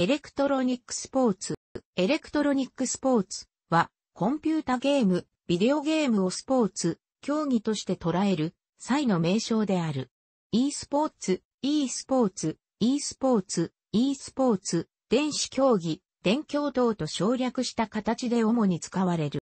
エレクトロニックスポーツ。エレクトロニックスポーツは、コンピュータゲーム、ビデオゲームをスポーツ、競技として捉える、際の名称である。e スポーツ、e スポーツ、e スポーツ、e スポーツ、電子競技、電競等と省略した形で主に使われる。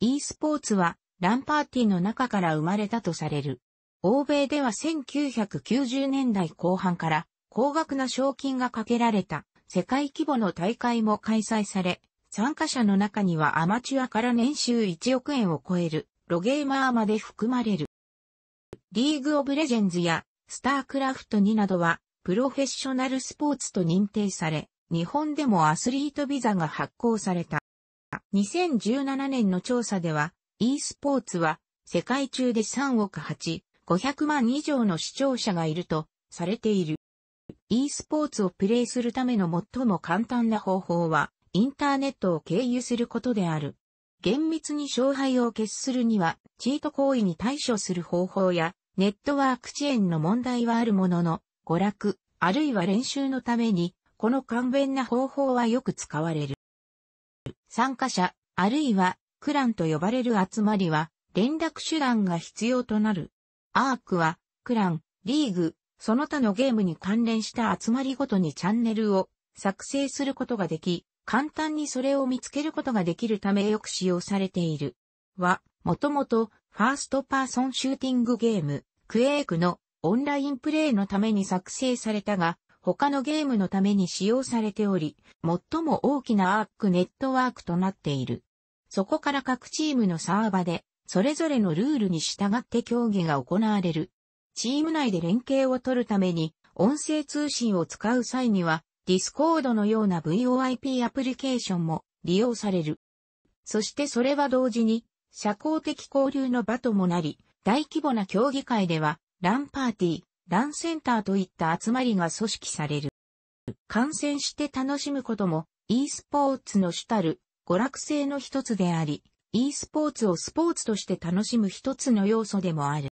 e スポーツは、ランパーティーの中から生まれたとされる。欧米では1990年代後半から高額な賞金がかけられた世界規模の大会も開催され、参加者の中にはアマチュアから年収1億円を超えるロゲーマーまで含まれる。リーグオブレジェンズやスタークラフト2などはプロフェッショナルスポーツと認定され、日本でもアスリートビザが発行された。2017年の調査では、e スポーツは世界中で3億8、500万以上の視聴者がいるとされている。e スポーツをプレイするための最も簡単な方法は、インターネットを経由することである。厳密に勝敗を決するには、チート行為に対処する方法や、ネットワークチェーンの問題はあるものの、娯楽、あるいは練習のために、この簡便な方法はよく使われる。参加者、あるいは、クランと呼ばれる集まりは、連絡手段が必要となる。アークは、クラン、リーグ、その他のゲームに関連した集まりごとにチャンネルを作成することができ、簡単にそれを見つけることができるためよく使用されている。は、もともと、ファーストパーソンシューティングゲーム、クエイクのオンラインプレイのために作成されたが、他のゲームのために使用されており、最も大きなアークネットワークとなっている。そこから各チームのサーバで、それぞれのルールに従って競技が行われる。チーム内で連携を取るために、音声通信を使う際には、ディスコードのような VoIP アプリケーションも利用される。そしてそれは同時に、社交的交流の場ともなり、大規模な競技会では、ランパーティー、ランセンターといった集まりが組織される。観戦して楽しむことも、e スポーツの主たる娯楽性の一つであり、e スポーツをスポーツとして楽しむ一つの要素でもある。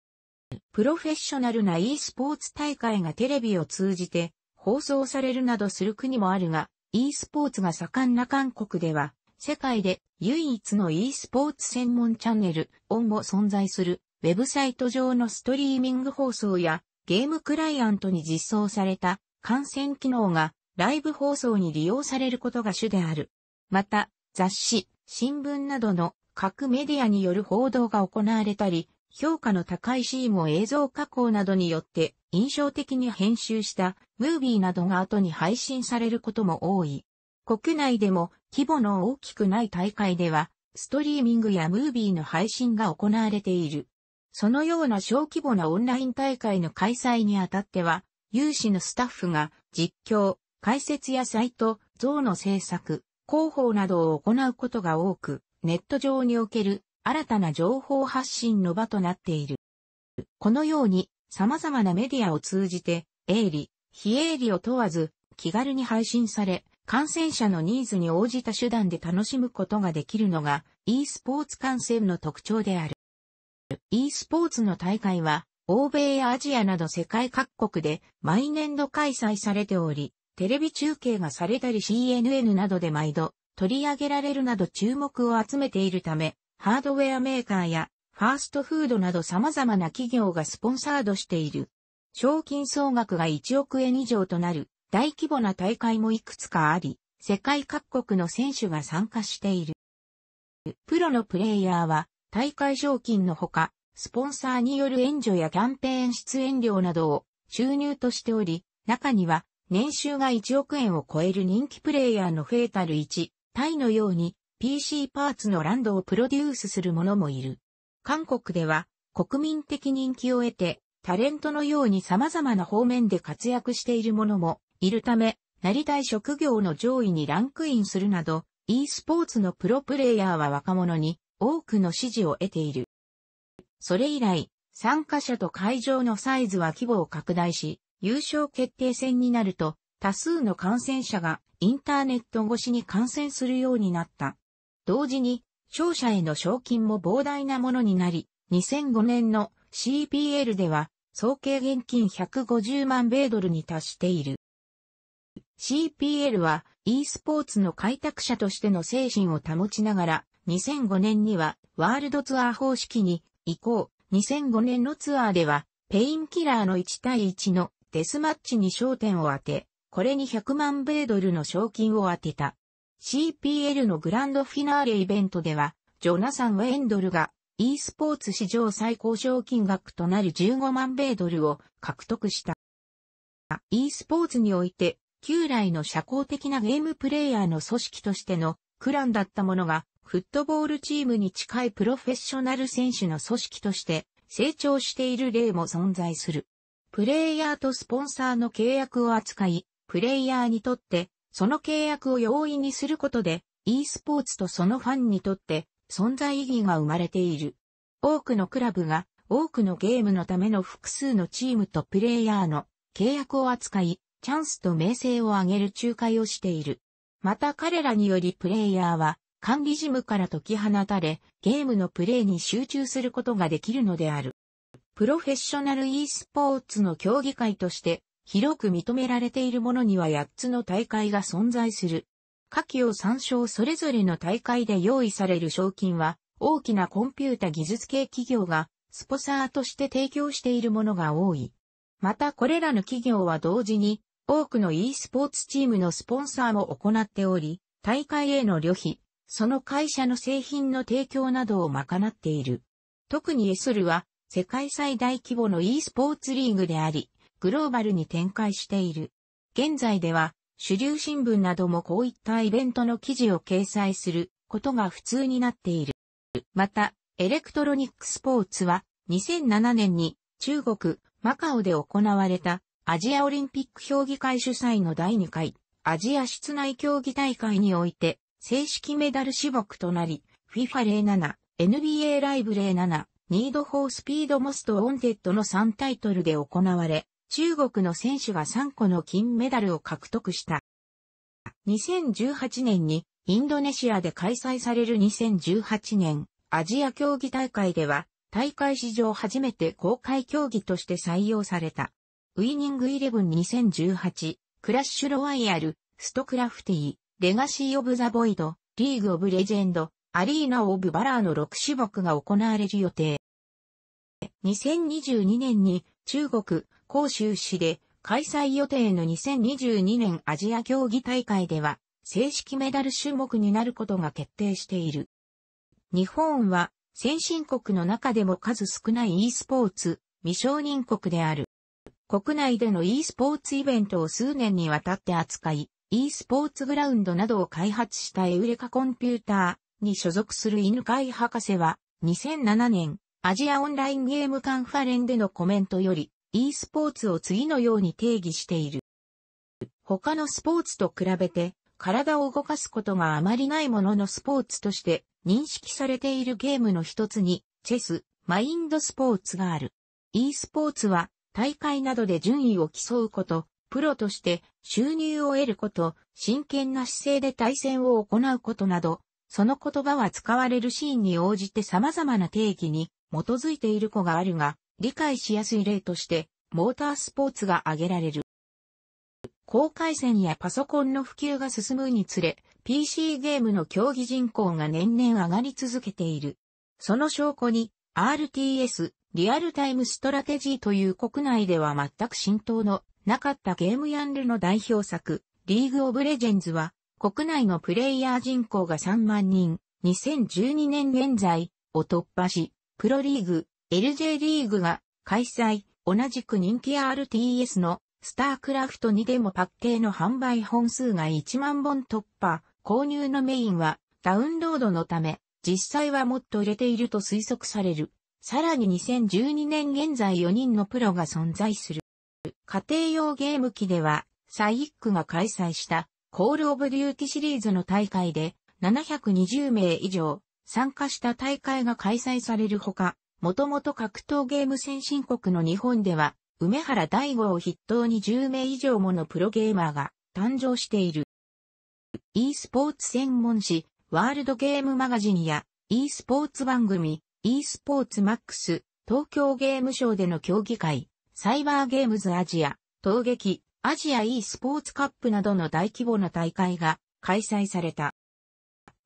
プロフェッショナルな e スポーツ大会がテレビを通じて放送されるなどする国もあるが、e スポーツが盛んな韓国では、世界で唯一の e スポーツ専門チャンネル、オンも存在する、ウェブサイト上のストリーミング放送や、ゲームクライアントに実装された、感染機能が、ライブ放送に利用されることが主である。また、雑誌、新聞などの各メディアによる報道が行われたり、評価の高いシーンを映像加工などによって印象的に編集したムービーなどが後に配信されることも多い。国内でも規模の大きくない大会では、ストリーミングやムービーの配信が行われている。そのような小規模なオンライン大会の開催にあたっては、有志のスタッフが実況、解説やサイト、像の制作、広報などを行うことが多く、ネット上における新たな情報発信の場となっている。このように、様々なメディアを通じて、営利、非営利を問わず、気軽に配信され、感染者のニーズに応じた手段で楽しむことができるのが e スポーツ観戦の特徴である。e スポーツの大会は欧米やアジアなど世界各国で毎年度開催されており、テレビ中継がされたり CNN などで毎度取り上げられるなど注目を集めているため、ハードウェアメーカーやファーストフードなど様々な企業がスポンサードしている。賞金総額が1億円以上となる大規模な大会もいくつかあり、世界各国の選手が参加している。プロのプレイヤーは大会賞金のほか、スポンサーによる援助やキャンペーン出演料などを収入としており、中には年収が1億円を超える人気プレイヤーのフェータル1、タイのように PC パーツのランドをプロデュースする者もいる。韓国では国民的人気を得て、タレントのように様々な方面で活躍している者もいるため、なりたい職業の上位にランクインするなど、e スポーツのプロプレイヤーは若者に多くの支持を得ている。それ以来、参加者と会場のサイズは規模を拡大し、優勝決定戦になると、多数の感染者がインターネット越しに感染するようになった。同時に、商社への賞金も膨大なものになり、2005年の CPL では、総計現金150万米ドルに達している。CPL は e スポーツの開拓者としての精神を保ちながら、2005年にはワールドツアー方式に移行、2005年のツアーでは、ペインキラーの1対1のデスマッチに焦点を当て、これに100万米ドルの賞金を当てた。CPL のグランドフィナーレイベントでは、ジョナサン・ウェンドルが e スポーツ史上最高賞金額となる15万米ドルを獲得した。e スポーツにおいて、旧来の社交的なゲームプレイヤーの組織としてのクランだったものが、フットボールチームに近いプロフェッショナル選手の組織として成長している例も存在する。プレイヤーとスポンサーの契約を扱い、プレイヤーにとってその契約を容易にすることで、e スポーツとそのファンにとって存在意義が生まれている。多くのクラブが多くのゲームのための複数のチームとプレイヤーの契約を扱い、チャンスと名声を上げる仲介をしている。また彼らによりプレイヤーは管理事務から解き放たれ、ゲームのプレイに集中することができるのである。プロフェッショナル e スポーツの競技会として広く認められているものには8つの大会が存在する。下記を参照それぞれの大会で用意される賞金は、大きなコンピュータ技術系企業が、スポサーとして提供しているものが多い。またこれらの企業は同時に、多くの e スポーツチームのスポンサーも行っており、大会への旅費、その会社の製品の提供などを賄っている。特にエスルは、世界最大規模の e スポーツリーグであり、グローバルに展開している。現在では、主流新聞などもこういったイベントの記事を掲載することが普通になっている。また、エレクトロニックスポーツは2007年に中国、マカオで行われたアジアオリンピック評議会主催の第2回アジア室内競技大会において正式メダル種目となり FIFA07、NBA ライブ07、ニードフォースピードモストオン t ッドの3タイトルで行われ中国の選手が3個の金メダルを獲得した。2018年にインドネシアで開催される2018年アジア競技大会では大会史上初めて公開競技として採用された。ウィニングイレブン2018、クラッシュロワイヤル、ストクラフティ、レガシー・オブ・ザ・ボイド、リーグ・オブ・レジェンド、アリーナ・オブ・バラーの6種目が行われる予定。2022年に中国、広州市で開催予定の2022年アジア競技大会では、正式メダル種目になることが決定している。日本は先進国の中でも数少ない e スポーツ未承認国である。国内での e スポーツイベントを数年にわたって扱い、e スポーツグラウンドなどを開発したエウレカコンピューターに所属する犬飼博士は2007年アジアオンラインゲームカンファレンでのコメントより e スポーツを次のように定義している。他のスポーツと比べて、体を動かすことがあまりないもののスポーツとして認識されているゲームの一つに、チェス、マインドスポーツがある。e スポーツは、大会などで順位を競うこと、プロとして収入を得ること、真剣な姿勢で対戦を行うことなど、その言葉は使われるシーンに応じて様々な定義に基づいている子があるが、理解しやすい例として、モータースポーツが挙げられる。高回線やパソコンの普及が進むにつれ、PC ゲームの競技人口が年々上がり続けている。その証拠に、RTS、リアルタイムストラテジーという国内では全く浸透のなかったゲームヤンルの代表作、リーグオブレジェンズは、国内のプレイヤー人口が3万人、2012年現在を突破し、プロリーグ、LJ リーグが開催、同じく人気 RTS のスタークラフト2でもパッケーの販売本数が1万本突破、購入のメインはダウンロードのため、実際はもっと売れていると推測される。さらに2012年現在4人のプロが存在する。家庭用ゲーム機では、サイックが開催したコールオブデューティシリーズの大会で720名以上参加した大会が開催されるほか、もともと格闘ゲーム先進国の日本では、梅原大吾を筆頭に10名以上ものプロゲーマーが誕生している。e スポーツ専門誌、ワールドゲームマガジンや e スポーツ番組、e スポーツマックス、東京ゲームショーでの競技会、サイバーゲームズアジア、闘劇、アジア e スポーツカップなどの大規模な大会が開催された。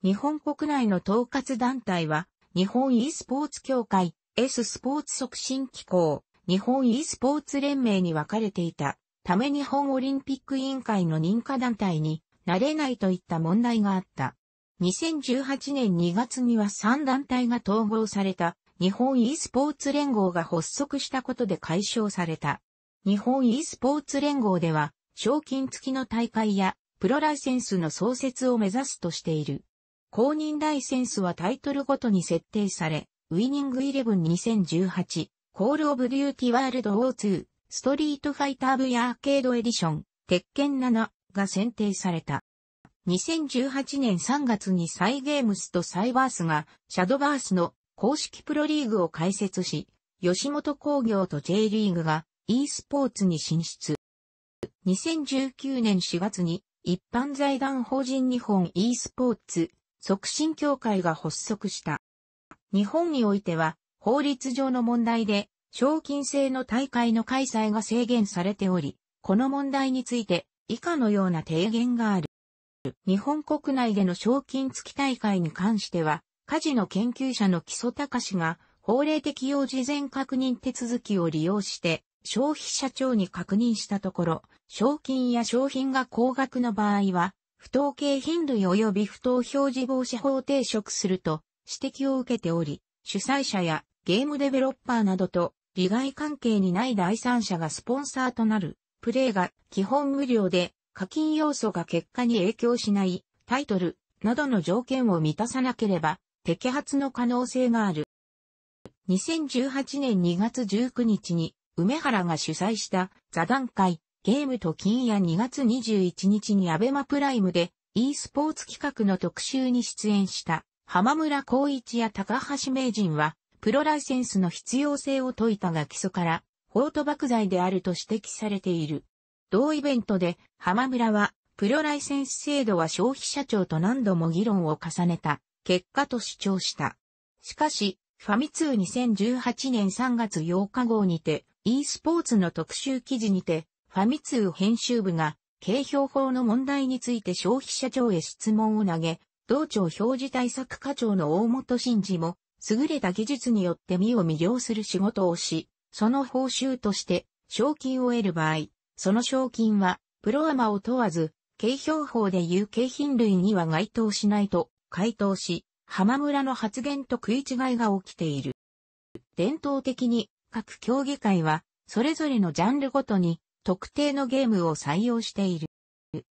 日本国内の統括団体は、日本 e スポーツ協会、S スポーツ促進機構、日本 e スポーツ連盟に分かれていたため日本オリンピック委員会の認可団体になれないといった問題があった。2018年2月には3団体が統合された日本 e スポーツ連合が発足したことで解消された。日本 e スポーツ連合では賞金付きの大会やプロライセンスの創設を目指すとしている。公認ライセンスはタイトルごとに設定され、ウィニングイレブン2018、コールオブデューティワールド O2、ストリートファイター V アーケードエディション、鉄拳7が選定された。2018年3月にサイゲームスとサイバースが、シャドバースの公式プロリーグを開設し、吉本工業と J リーグが e スポーツに進出。2019年4月に一般財団法人日本 e スポーツ促進協会が発足した。日本においては、法律上の問題で、賞金制の大会の開催が制限されており、この問題について、以下のような提言がある。日本国内での賞金付き大会に関しては、カジノ研究者の木曽隆が、法令適用事前確認手続きを利用して、消費者庁に確認したところ、賞金や商品が高額の場合は、不当景品類及び不当表示防止法を抵触すると、指摘を受けており、主催者やゲームデベロッパーなどと利害関係にない第三者がスポンサーとなるプレイが基本無料で課金要素が結果に影響しないタイトルなどの条件を満たさなければ摘発の可能性がある。2018年2月19日に梅原が主催した座談会ゲームと金や2月21日にアベマプライムで e スポーツ企画の特集に出演した浜村光一や高橋名人は、プロライセンスの必要性を説いたが基礎から、法賭博罪であると指摘されている。同イベントで、浜村は、プロライセンス制度は消費者庁と何度も議論を重ねた、結果と主張した。しかし、ファミ通2018年3月8日号にて、e スポーツの特集記事にて、ファミ通編集部が、景評法の問題について消費者庁へ質問を投げ、道庁表示対策課長の大本真二も、優れた技術によって身を魅了する仕事をし、その報酬として、賞金を得る場合、その賞金は、プロアマを問わず、景標法でいう景品類には該当しないと回答し、浜村の発言と食い違いが起きている。伝統的に各競技会はそれぞれのジャンルごとに特定のゲームを採用している。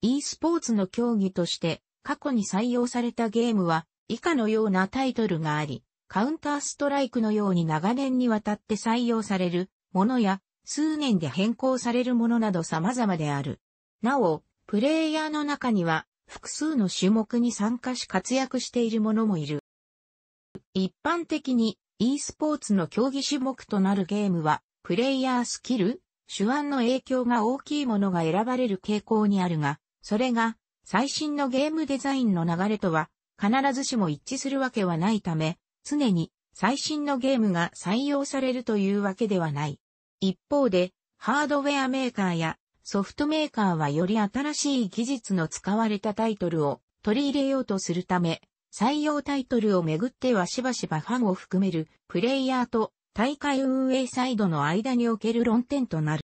e スポーツの競技として過去に採用されたゲームは、以下のようなタイトルがあり、カウンターストライクのように長年にわたって採用されるものや、数年で変更されるものなど様々である。なお、プレイヤーの中には、複数の種目に参加し活躍している者もいる。一般的に e スポーツの競技種目となるゲームは、プレイヤースキル、手腕の影響が大きいものが選ばれる傾向にあるが、それが最新のゲームデザインの流れとは必ずしも一致するわけはないため、常に最新のゲームが採用されるというわけではない。一方で、ハードウェアメーカーやソフトメーカーはより新しい技術の使われたタイトルを取り入れようとするため、採用タイトルをめぐってはしばしばファンを含めるプレイヤーと大会運営サイドの間における論点となる。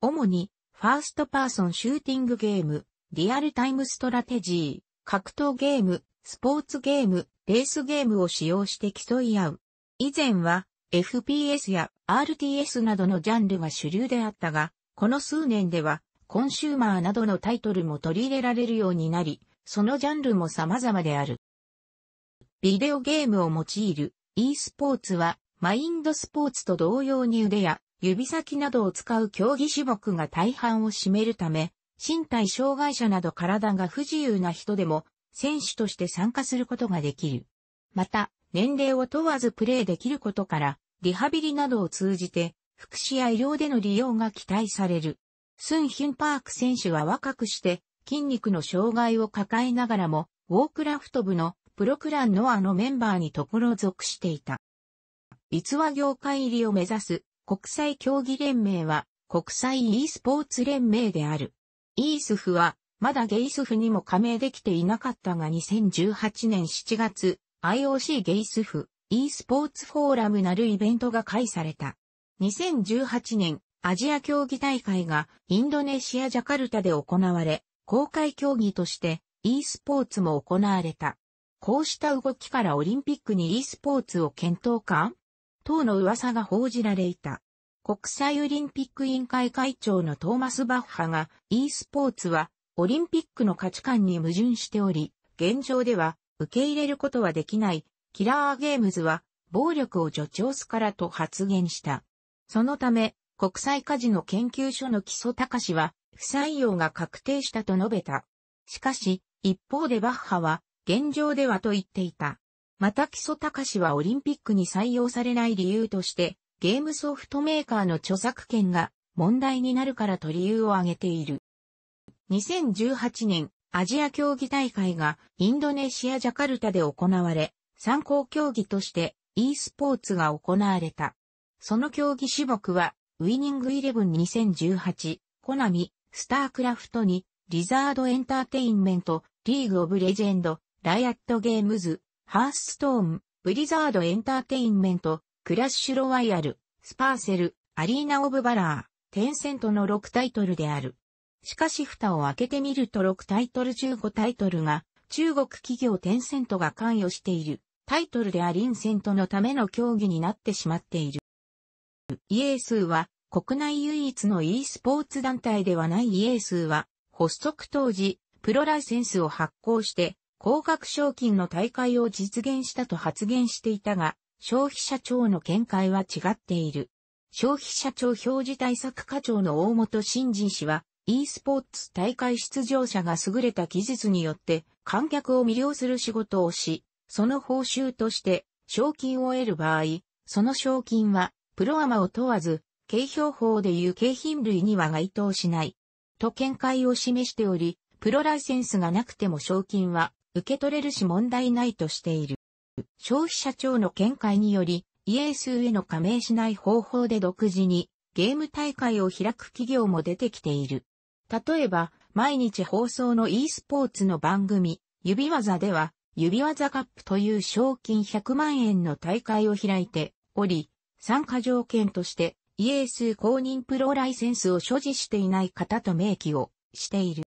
主に、ファーストパーソンシューティングゲーム、リアルタイムストラテジー、格闘ゲーム、スポーツゲーム、レースゲームを使用して競い合う。以前は FPS や RTS などのジャンルが主流であったが、この数年ではコンシューマーなどのタイトルも取り入れられるようになり、そのジャンルも様々である。ビデオゲームを用いる e スポーツはマインドスポーツと同様に腕や指先などを使う競技種目が大半を占めるため、身体障害者など体が不自由な人でも選手として参加することができる。また、年齢を問わずプレーできることから、リハビリなどを通じて、福祉や医療での利用が期待される。スンヒュンパーク選手は若くして、筋肉の障害を抱えながらも、ウォークラフト部のプロクランノアのメンバーにところ属していた。逸話業界入りを目指す国際競技連盟は国際 e スポーツ連盟である。イースフは、まだゲイスフにも加盟できていなかったが2018年7月、IOC ゲイスフ e スポーツフォーラムなるイベントが開催された。2018年、アジア競技大会がインドネシア・ジャカルタで行われ、公開競技として e スポーツも行われた。こうした動きからオリンピックに e スポーツを検討か等の噂が報じられいた。国際オリンピック委員会会長のトーマス・バッハが e スポーツはオリンピックの価値観に矛盾しており、現状では受け入れることはできないキラーゲームズは暴力を助長すからと発言した。そのため、国際カジノ研究所の基礎隆氏は不採用が確定したと述べた。しかし、一方でバッハは現状ではと言っていた。また基礎隆氏はオリンピックに採用されない理由として、ゲームソフトメーカーの著作権が問題になるからと理由を挙げている。2018年、アジア競技大会がインドネシア・ジャカルタで行われ、参考競技として e スポーツが行われた。その競技種目は、ウィニングイレブン2018、コナミ、スタークラフトに、リザードエンターテインメント、リーグオブレジェンド、ライアットゲームズ、ハースストーン、ブリザードエンターテインメント、クラッシュロワイヤル、スパーセル、アリーナ・オブ・バラー、テンセントの6タイトルである。しかし蓋を開けてみると6タイトル15タイトルが中国企業テンセントが関与しているタイトルでありンセントのための競技になってしまっている。イエースは国内唯一の e スポーツ団体ではないイエースは発足当時プロライセンスを発行して高額賞金の大会を実現したと発言していたが消費者庁の見解は違っている。消費者庁表示対策課長の大本新人氏は、e スポーツ大会出場者が優れた技術によって観客を魅了する仕事をし、その報酬として賞金を得る場合、その賞金はプロアマを問わず、景評法でいう景品類には該当しない。と見解を示しており、プロライセンスがなくても賞金は受け取れるし問題ないとしている。消費者庁の見解により、イエースへの加盟しない方法で独自にゲーム大会を開く企業も出てきている。例えば、毎日放送の e スポーツの番組、指技では、指技カップという賞金100万円の大会を開いており、参加条件として、イエース公認プロライセンスを所持していない方と明記をしている。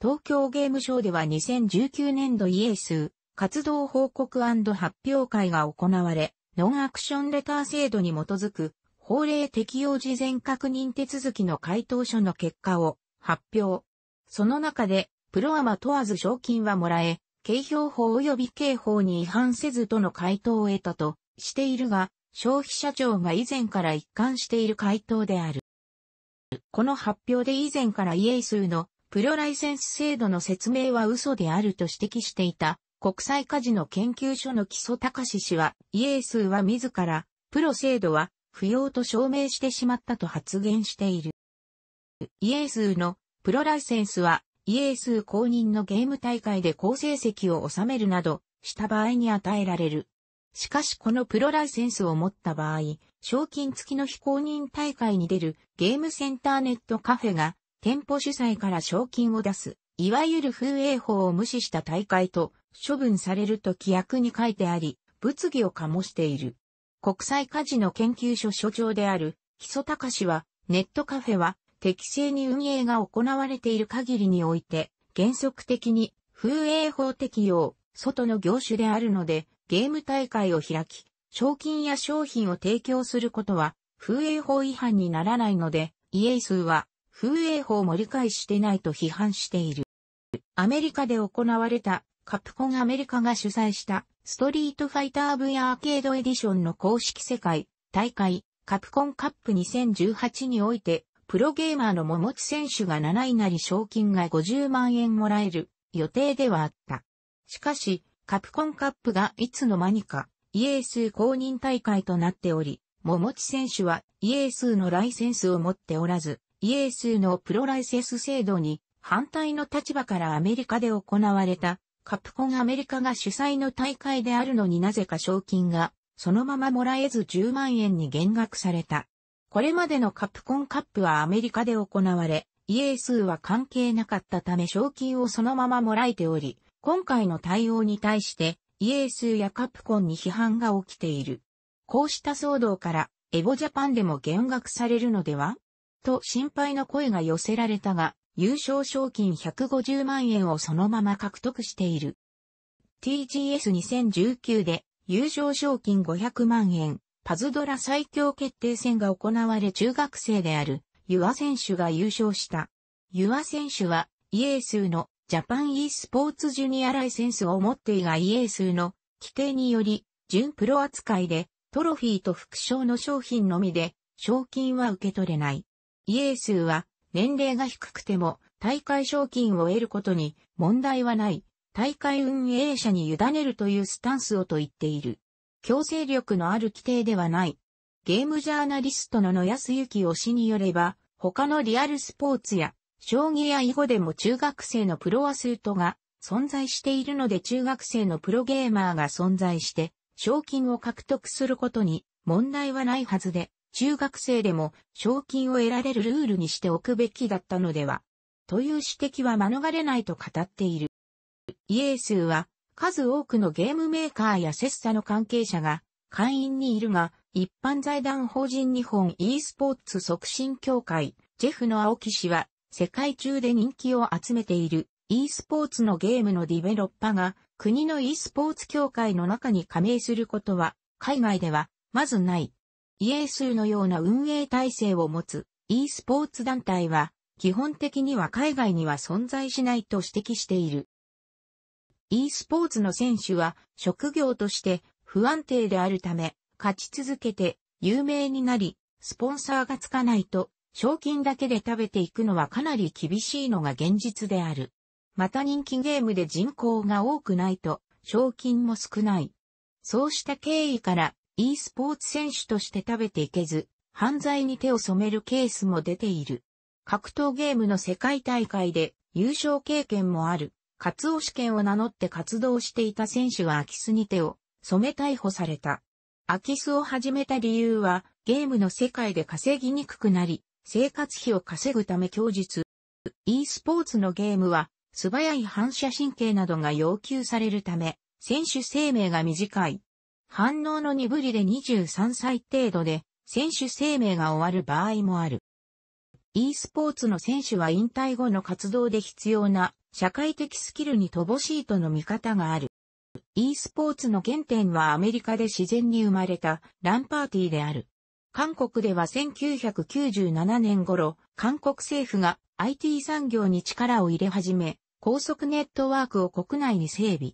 東京ゲームショウでは2019年度イエース活動報告発表会が行われ、ノンアクションレター制度に基づく法令適用事前確認手続きの回答書の結果を発表。その中で、プロアマ問わず賞金はもらえ、警標法及び刑法に違反せずとの回答を得たとしているが、消費者庁が以前から一貫している回答である。この発表で以前からイエイスーのプロライセンス制度の説明は嘘であると指摘していた国際カジノ研究所の基礎隆氏は、イエースは自ら、プロ制度は不要と証明してしまったと発言している。イエースのプロライセンスは、イエース公認のゲーム大会で好成績を収めるなどした場合に与えられる。しかしこのプロライセンスを持った場合、賞金付きの非公認大会に出るゲームセンターネットカフェが店舗主催から賞金を出すいわゆる風営法を無視した大会と処分されると規約に書いてあり、物議を醸している。国際カジノ研究所所長である木曽隆は、ネットカフェは適正に運営が行われている限りにおいて、原則的に風営法適用、外の業種であるので、ゲーム大会を開き、賞金や商品を提供することは、風営法違反にならないので、イエイスーは、風営法も理解してないと批判している。アメリカで行われたカプコンアメリカが主催したストリートファイター V アーケードエディションの公式世界大会カプコンカップ2018においてプロゲーマーの桃地選手が7位なり賞金が50万円もらえる予定ではあった。しかしカプコンカップがいつの間にかイエース公認大会となっており、桃地選手はイエースのライセンスを持っておらず、イエースのプロライセンス制度に反対の立場からアメリカで行われた、カプコンアメリカが主催の大会であるのになぜか賞金が、そのままもらえず10万円に減額された。これまでのカプコンカップはアメリカで行われ、イエー数は関係なかったため賞金をそのままもらえており、今回の対応に対して、イエー数やカプコンに批判が起きている。こうした騒動から、エボジャパンでも減額されるのではと心配の声が寄せられたが、優勝賞金150万円をそのまま獲得している。TGS2019 で優勝賞金500万円、パズドラ最強決定戦が行われ中学生である、ユア選手が優勝した。ユア選手は、イエースのジャパン e スポーツジュニアライセンスを持っていがイエースの規定により、準プロ扱いで、トロフィーと副賞の商品のみで、賞金は受け取れない。イエースは、年齢が低くても大会賞金を得ることに問題はない、大会運営者に委ねるというスタンスをと言っている。強制力のある規定ではない。ゲームジャーナリストの野安幸推しによれば、他のリアルスポーツや、将棋や囲碁でも中学生のプロアスートが存在しているので中学生のプロゲーマーが存在して、賞金を獲得することに問題はないはずで、中学生でも賞金を得られるルールにしておくべきだったのでは、という指摘は免れないと語っている。イエースは、数多くのゲームメーカーや切磋の関係者が会員にいるが、一般財団法人日本 e スポーツ促進協会、ジェフの青木氏は、世界中で人気を集めている e スポーツのゲームのディベロッパが、国の e スポーツ協会の中に加盟することは、海外では、まずない。イエースのような運営体制を持つ e スポーツ団体は、基本的には海外には存在しないと指摘している。e スポーツの選手は職業として不安定であるため、勝ち続けて有名になり、スポンサーがつかないと、賞金だけで食べていくのはかなり厳しいのが現実である。また人気ゲームで人口が多くないと、賞金も少ない。そうした経緯から、e スポーツ選手として食べていけず、犯罪に手を染めるケースも出ている。格闘ゲームの世界大会で優勝経験もある、カツオ試験を名乗って活動していた選手が空き巣に手を染め逮捕された。空き巣を始めた理由は、ゲームの世界で稼ぎにくくなり、生活費を稼ぐため供述。e スポーツのゲームは、素早い反射神経などが要求されるため、選手生命が短い。反応の鈍りで23歳程度で選手生命が終わる場合もある。e スポーツの選手は引退後の活動で必要な社会的スキルに乏しいとの見方がある。e スポーツの原点はアメリカで自然に生まれたランパーティーである。韓国では1997年頃、韓国政府が IT 産業に力を入れ始め、高速ネットワークを国内に整備。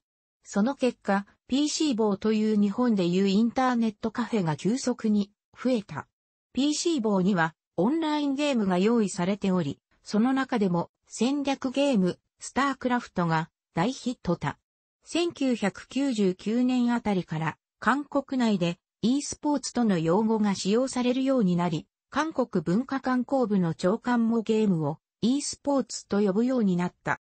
その結果、PC 棒という日本でいうインターネットカフェが急速に増えた。PC 棒にはオンラインゲームが用意されており、その中でも戦略ゲーム、スタークラフトが大ヒットだ。1999年あたりから韓国内で e スポーツとの用語が使用されるようになり、韓国文化観光部の長官もゲームを e スポーツと呼ぶようになった。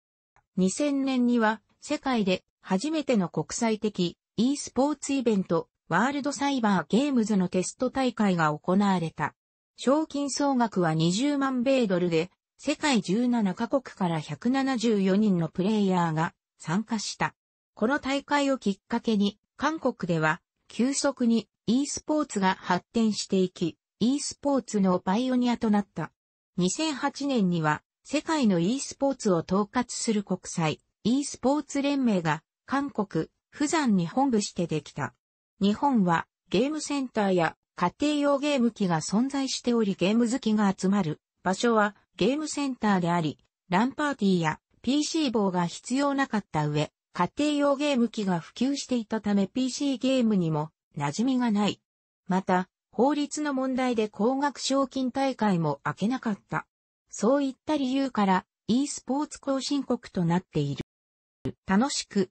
2000年には世界で初めての国際的 e スポーツイベント、ワールドサイバーゲームズのテスト大会が行われた。賞金総額は20万米ドルで、世界17カ国から174人のプレイヤーが参加した。この大会をきっかけに、韓国では急速に e スポーツが発展していき、e スポーツのパイオニアとなった。2008年には世界の e スポーツを統括する国際 e スポーツ連盟が韓国、釜山に本部してできた。日本はゲームセンターや家庭用ゲーム機が存在しておりゲーム好きが集まる場所はゲームセンターであり、ランパーティーや PC 棒が必要なかった上、家庭用ゲーム機が普及していたため PC ゲームにも馴染みがない。また、法律の問題で高額賞金大会も開けなかった。そういった理由から e スポーツ更進国となっている。楽しく